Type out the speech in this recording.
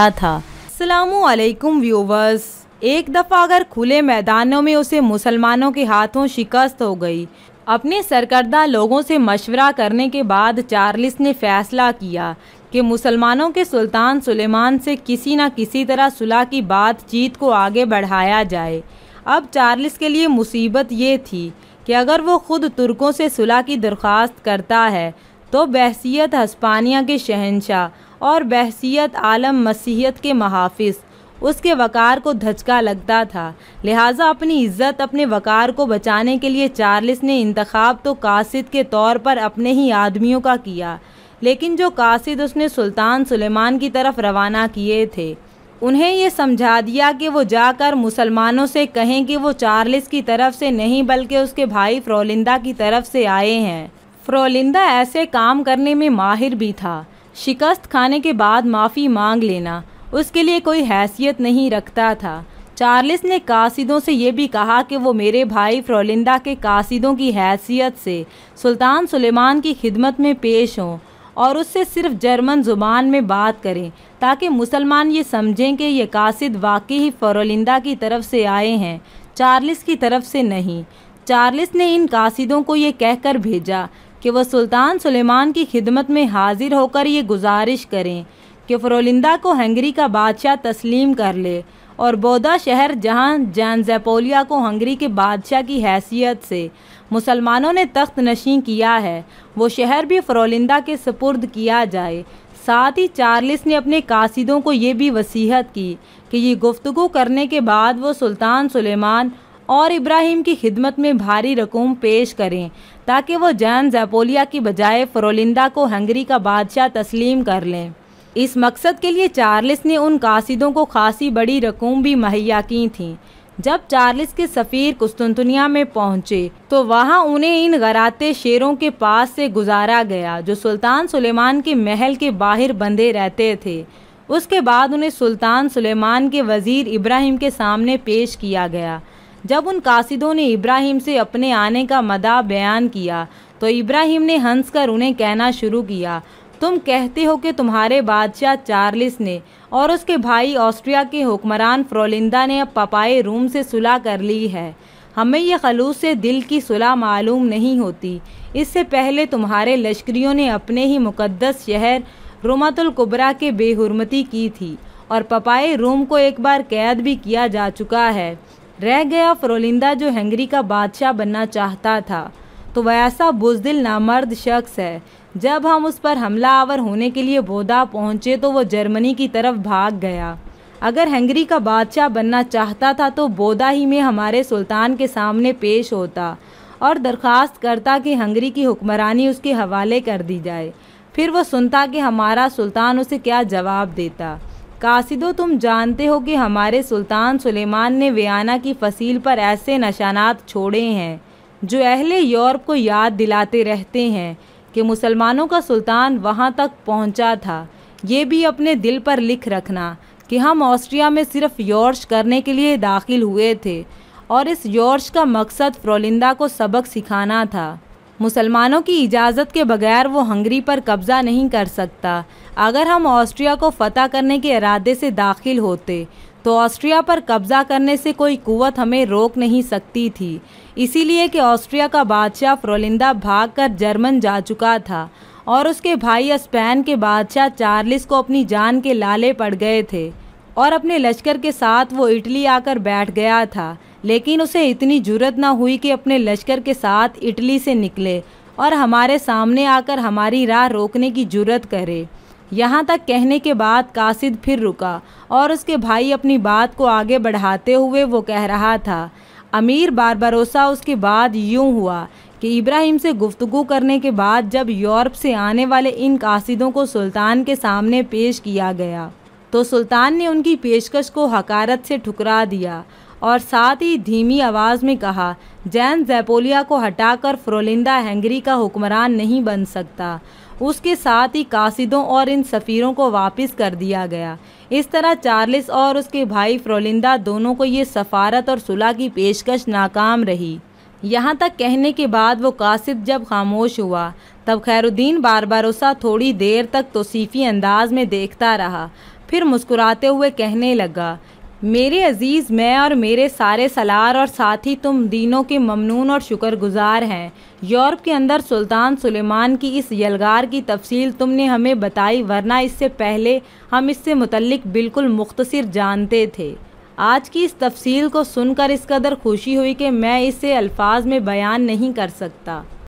आया था सलामकुम व्यूवर्स एक दफ़ा अगर खुले मैदानों में उसे मुसलमानों के हाथों शिकस्त हो गई अपने सरकर्दा लोगों से मशवरा करने के बाद चार्लिस ने फैसला किया कि मुसलमानों के सुल्तान सुलेमान से किसी न किसी तरह सुलह की बातचीत को आगे बढ़ाया जाए अब चार्लिस के लिए मुसीबत ये थी कि अगर वो खुद तुर्कों से सुलह की दरख्वास्त करता है तो बहसीत हस्पानिया के शहनशाह और बहसीत आलम मसीहत के महाफ़ उसके वक़ार को धचका लगता था लिहाजा अपनी इज्जत अपने वक़ार को बचाने के लिए चार्लिस ने इंतखब तो कासिद के तौर पर अपने ही आदमियों का किया लेकिन जो कासिद उसने सुल्तान सुलेमान की तरफ रवाना किए थे उन्हें ये समझा दिया कि वो जाकर मुसलमानों से कहें कि वो चार्लिस की तरफ से नहीं बल्कि उसके भाई फ्रोलिंदा की तरफ से आए हैं फ्रोलिंदा ऐसे काम करने में माहिर भी था शिकस्त खाने के बाद माफ़ी मांग लेना उसके लिए कोई हैसियत नहीं रखता था चार्लिस ने कासिदों से ये भी कहा कि वो मेरे भाई फ्रोलिंदा के कासिदों की हैसियत से सुल्तान सुलेमान की खिदमत में पेश हों और उससे सिर्फ जर्मन ज़ुबान में बात करें ताकि मुसलमान ये समझें कि ये कासिद वाकई ही फ्रोलिंदा की तरफ से आए हैं चार्लिस की तरफ से नहीं चार्लिस ने इन कासिदों को ये कहकर भेजा कि वह सुल्तान सुलेमान की खिदमत में हाजिर होकर ये गुजारिश करें कि फ्रोलिंदा को हंगरी का बादशाह तस्लीम कर ले और बौदा शहर जहां जैनजैपोलिया को हंगरी के बादशाह की हैसियत से मुसलमानों ने तख्त नशीं किया है वो शहर भी फ्रोलिंदा के सपुर्द किया जाए साथ ही चार्लिस ने अपने कासिदों को ये भी वसीहत की कि ये गुफ्तु करने के बाद वो सुल्तान सुलेमान और इब्राहिम की खिदमत में भारी रकूम पेश करें ताकि वो जैन जैपोलिया की बजाय फ्रोलिंदा को हंगरी का बादशाह तस्लीम कर लें इस मकसद के लिए चार्लिस ने उन कासिदों को खासी बड़ी रकूम भी मुहैया की थी जब चार्लिस के सफ़ीर कुस्तुनतुनिया में पहुंचे तो वहां उन्हें इन गराते शेरों के पास से गुजारा गया जो सुल्तान सुलेमान के महल के बाहर बंधे रहते थे उसके बाद उन्हें सुल्तान सुलेमान के वज़ीर इब्राहिम के सामने पेश किया गया जब उन कासिदों ने इब्राहिम से अपने आने का मदा बयान किया तो इब्राहिम ने हंस कर उन्हें कहना शुरू किया तुम कहते हो कि तुम्हारे बादशाह चार्लिस ने और उसके भाई ऑस्ट्रिया के हुक्मरान फ्रोलिंदा ने अब पपाए रूम से सुलह कर ली है हमें यह खलूस से दिल की सुलह मालूम नहीं होती इससे पहले तुम्हारे लश्करियों ने अपने ही मुकद्दस शहर रुमतुल्कुबरा के बेहरमती की थी और पपाए रूम को एक बार कैद भी किया जा चुका है रह गया फ्रोलिंदा जो हंगरी का बादशाह बनना चाहता था तो वह ऐसा बुजदिल नामर्द शख्स है जब हम उस पर हमला आवर होने के लिए बोधा पहुंचे तो वो जर्मनी की तरफ भाग गया अगर हंगरी का बादशाह बनना चाहता था तो बोधा ही में हमारे सुल्तान के सामने पेश होता और दरख्वास्त करता कि हंगरी की हुक्मरानी उसके हवाले कर दी जाए फिर वो सुनता कि हमारा सुल्तान उसे क्या जवाब देता कासिदो तुम जानते हो कि हमारे सुल्तान सुलेमान ने वियाना की फसील पर ऐसे नशानात छोड़े हैं जो अहले यूरोप को याद दिलाते रहते हैं कि मुसलमानों का सुल्तान वहाँ तक पहुँचा था ये भी अपने दिल पर लिख रखना कि हम ऑस्ट्रिया में सिर्फ यौर्श करने के लिए दाखिल हुए थे और इस यौर्श का मकसद फ्रोलिंदा को सबक सिखाना था मुसलमानों की इजाज़त के बगैर वो हंगरी पर कब्ज़ा नहीं कर सकता अगर हम ऑस्ट्रिया को फतह करने के इरादे से दाखिल होते तो ऑस्ट्रिया पर कब्ज़ा करने से कोई कुवत हमें रोक नहीं सकती थी इसीलिए कि ऑस्ट्रिया का बादशाह फ्रोलिंदा भागकर जर्मन जा चुका था और उसके भाई स्पेन के बादशाह चार्लिस को अपनी जान के लाले पड़ गए थे और अपने लश्कर के साथ वो इटली आकर बैठ गया था लेकिन उसे इतनी जरूरत ना हुई कि अपने लश्कर के साथ इटली से निकले और हमारे सामने आकर हमारी राह रोकने की जरूरत करे यहाँ तक कहने के बाद कासिद फिर रुका और उसके भाई अपनी बात को आगे बढ़ाते हुए वो कह रहा था अमीर बारबरोसा उसके बाद यूं हुआ कि इब्राहिम से गुफ्तगु करने के बाद जब यूरोप से आने वाले इन कासिदों को सुल्तान के सामने पेश किया गया तो सुल्तान ने उनकी पेशकश को हकारत से ठुकरा दिया और साथ ही धीमी आवाज़ में कहा जैन जैपोलिया को हटाकर फ्रोलिंदा हैंगरी का हुक्मरान नहीं बन सकता उसके साथ ही कासिदों और इन सफ़ीरों को वापस कर दिया गया इस तरह चार्लिस और उसके भाई फ्रोलिंदा दोनों को ये सफारत और सुलह की पेशकश नाकाम रही यहाँ तक कहने के बाद वो कासिद जब खामोश हुआ तब खैरुद्दीन बारबारोसा थोड़ी देर तक तोसीफ़ी अंदाज में देखता रहा फिर मुस्कुराते हुए कहने लगा मेरे अज़ीज़ मैं और मेरे सारे सलार और साथी तुम दीनों के ममनून और शुक्रगुजार हैं यूरोप के अंदर सुल्तान सुलेमान की इस यलगार की तफसील तुमने हमें बताई वरना इससे पहले हम इससे मुतलक बिल्कुल मुख्तसर जानते थे आज की इस तफसील को सुनकर इस कदर खुशी हुई कि मैं इसे अल्फाज में बयान नहीं कर सकता